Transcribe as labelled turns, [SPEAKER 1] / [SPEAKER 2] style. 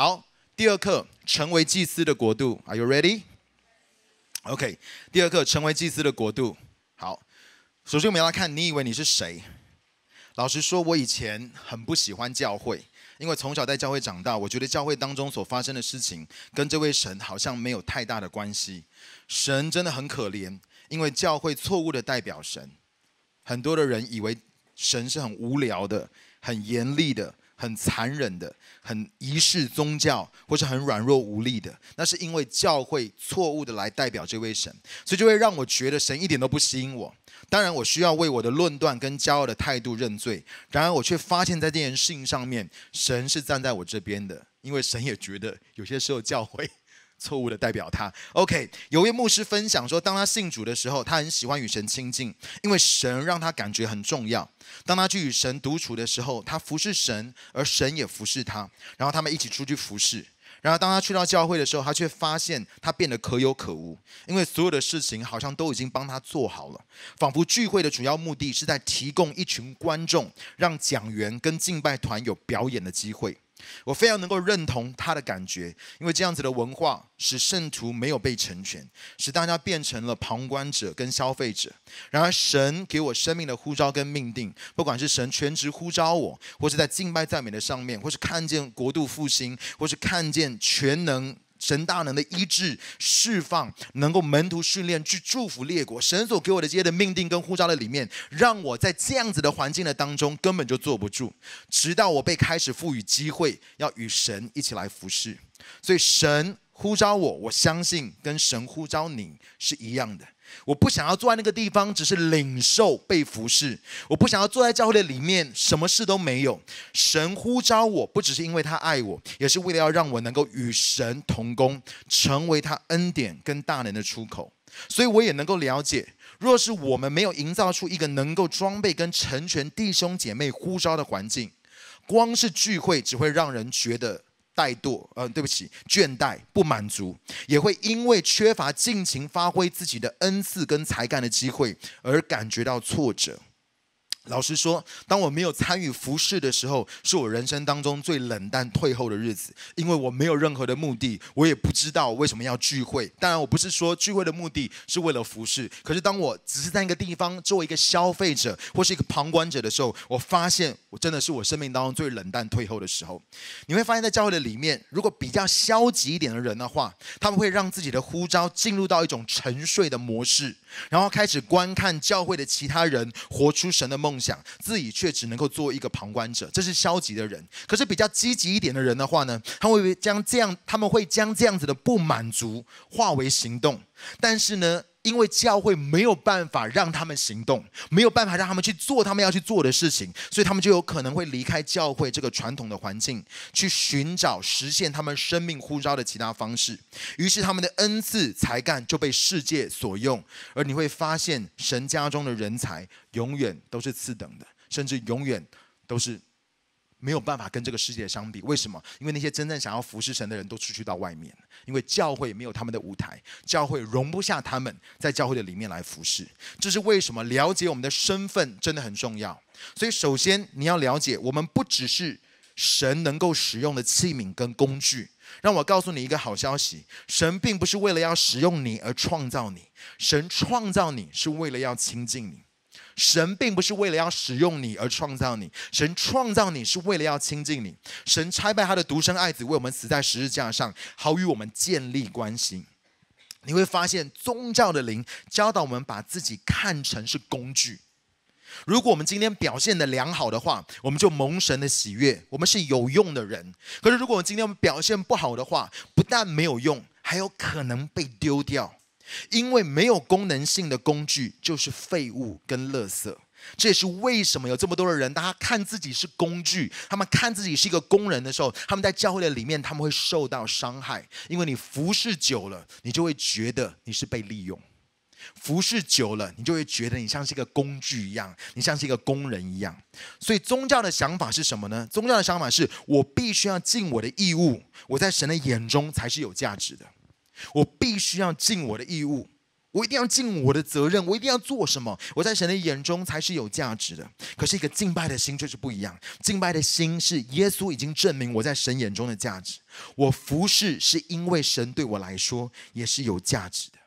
[SPEAKER 1] 好，第二课成为祭司的国度。Are you ready? OK，第二课成为祭司的国度。好，首先我们要看，你以为你是谁？老实说，我以前很不喜欢教会，因为从小在教会长大，我觉得教会当中所发生的事情跟这位神好像没有太大的关系。神真的很可怜，因为教会错误的代表神，很多的人以为神是很无聊的、很严厉的。很残忍的、很遗式宗教，或是很软弱无力的，那是因为教会错误的来代表这位神，所以就会让我觉得神一点都不吸引我。当然，我需要为我的论断跟骄傲的态度认罪。然而，我却发现在这件事情上面，神是站在我这边的，因为神也觉得有些时候教会。错误的代表他。OK，有位牧师分享说，当他信主的时候，他很喜欢与神亲近，因为神让他感觉很重要。当他去与神独处的时候，他服侍神，而神也服侍他。然后他们一起出去服侍。然后当他去到教会的时候，他却发现他变得可有可无，因为所有的事情好像都已经帮他做好了，仿佛聚会的主要目的是在提供一群观众，让讲员跟敬拜团有表演的机会。我非常能够认同他的感觉，因为这样子的文化使圣徒没有被成全，使大家变成了旁观者跟消费者。然而，神给我生命的呼召跟命定，不管是神全职呼召我，或是在敬拜赞美的上面，或是看见国度复兴，或是看见全能。神大能的医治、释放，能够门徒训练，去祝福列国。神所给我的这些的命定跟呼召的里面，让我在这样子的环境的当中根本就坐不住，直到我被开始赋予机会，要与神一起来服侍。所以神。呼召我，我相信跟神呼召你是一样的。我不想要坐在那个地方，只是领受被服侍。我不想要坐在教会的里面，什么事都没有。神呼召我不只是因为他爱我，也是为了要让我能够与神同工，成为他恩典跟大能的出口。所以我也能够了解，若是我们没有营造出一个能够装备跟成全弟兄姐妹呼召的环境，光是聚会只会让人觉得。怠惰，嗯，对不起，倦怠，不满足，也会因为缺乏尽情发挥自己的恩赐跟才干的机会而感觉到挫折。老实说，当我没有参与服饰的时候，是我人生当中最冷淡退后的日子。因为我没有任何的目的，我也不知道为什么要聚会。当然，我不是说聚会的目的是为了服饰，可是，当我只是在一个地方作为一个消费者或是一个旁观者的时候，我发现我真的是我生命当中最冷淡退后的时候。你会发现在教会的里面，如果比较消极一点的人的话，他们会让自己的呼召进入到一种沉睡的模式，然后开始观看教会的其他人活出神的梦。想自己却只能够做一个旁观者，这是消极的人。可是比较积极一点的人的话呢，他会将这样，他们会将这样子的不满足化为行动。但是呢。因为教会没有办法让他们行动，没有办法让他们去做他们要去做的事情，所以他们就有可能会离开教会这个传统的环境，去寻找实现他们生命呼召的其他方式。于是他们的恩赐才干就被世界所用，而你会发现，神家中的人才永远都是次等的，甚至永远都是。没有办法跟这个世界相比，为什么？因为那些真正想要服侍神的人都出去到外面，因为教会没有他们的舞台，教会容不下他们在教会的里面来服侍。这是为什么？了解我们的身份真的很重要。所以，首先你要了解，我们不只是神能够使用的器皿跟工具。让我告诉你一个好消息：神并不是为了要使用你而创造你，神创造你是为了要亲近你。神并不是为了要使用你而创造你，神创造你是为了要亲近你。神拆败他的独生爱子为我们死在十字架上，好与我们建立关系。你会发现，宗教的灵教导我们把自己看成是工具。如果我们今天表现的良好的话，我们就蒙神的喜悦，我们是有用的人。可是如果我们今天表现不好的话，不但没有用，还有可能被丢掉。因为没有功能性的工具就是废物跟垃圾，这也是为什么有这么多的人，他看自己是工具，他们看自己是一个工人的时候，他们在教会的里面他们会受到伤害，因为你服侍久了，你就会觉得你是被利用；服侍久了，你就会觉得你像是一个工具一样，你像是一个工人一样。所以宗教的想法是什么呢？宗教的想法是我必须要尽我的义务，我在神的眼中才是有价值的。我必须要尽我的义务，我一定要尽我的责任，我一定要做什么？我在神的眼中才是有价值的。可是，一个敬拜的心却是不一样。敬拜的心是耶稣已经证明我在神眼中的价值。我服侍是因为神对我来说也是有价值的。